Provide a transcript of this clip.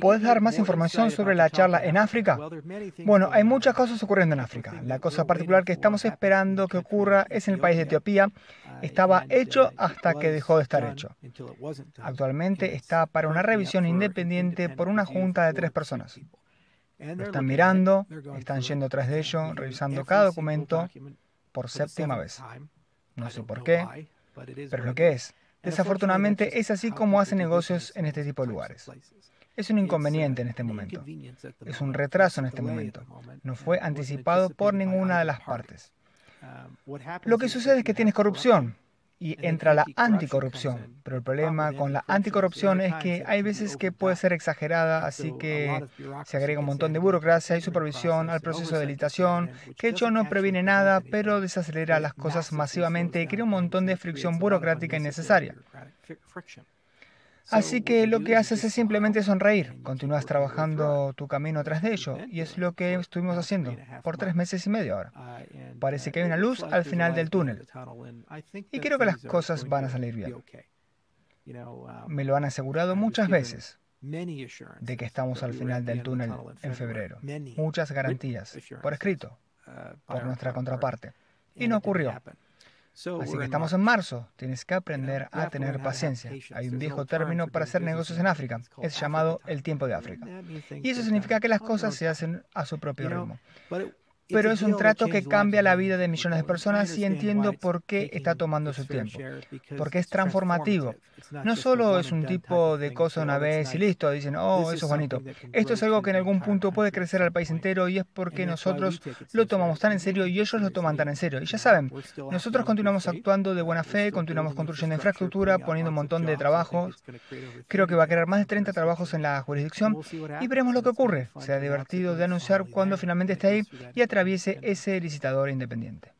¿Puedes dar más información sobre la charla en África? Bueno, hay muchas cosas ocurriendo en África. La cosa particular que estamos esperando que ocurra es en el país de Etiopía. Estaba hecho hasta que dejó de estar hecho. Actualmente está para una revisión independiente por una junta de tres personas. Lo están mirando, están yendo tras de ello, revisando cada documento por séptima vez. No sé por qué, pero es lo que es. Desafortunadamente es así como hacen negocios en este tipo de lugares. Es un inconveniente uh, en este momento. Es un retraso en este momento. No fue anticipado por ninguna de las partes. Um, Lo que sucede es que tienes corrupción y entra la anticorrupción. Pero el ah, problema con la anticorrupción es que hay veces que puede ser exagerada, así que se agrega un montón de burocracia y supervisión al proceso de licitación, que de hecho no previene nada, pero desacelera las cosas masivamente y crea un montón de fricción burocrática innecesaria. Así que lo que haces es simplemente sonreír, continúas trabajando tu camino atrás de ello, y es lo que estuvimos haciendo por tres meses y medio ahora. Uh, Parece uh, que hay una luz al final del túnel, y creo que las cosas van a salir bien. Um, Me lo han asegurado muchas veces de que estamos al final del túnel en febrero. Muchas garantías, por escrito, uh, por nuestra contraparte. Y no ocurrió. Así que estamos en marzo, tienes que aprender a tener paciencia. Hay un viejo término para hacer negocios en África, es llamado el tiempo de África. Y eso significa que las cosas se hacen a su propio ritmo pero es un trato que cambia la vida de millones de personas y entiendo por qué está tomando su tiempo, porque es transformativo. No solo es un tipo de cosa una vez y listo, dicen, oh, eso es bonito. Esto es algo que en algún punto puede crecer al país entero y es porque nosotros lo tomamos tan en serio y ellos lo toman tan en serio. Y ya saben, nosotros continuamos actuando de buena fe, continuamos construyendo infraestructura, poniendo un montón de trabajo. Creo que va a crear más de 30 trabajos en la jurisdicción y veremos lo que ocurre. Será divertido de anunciar cuando finalmente esté ahí y a atraviese ese licitador independiente.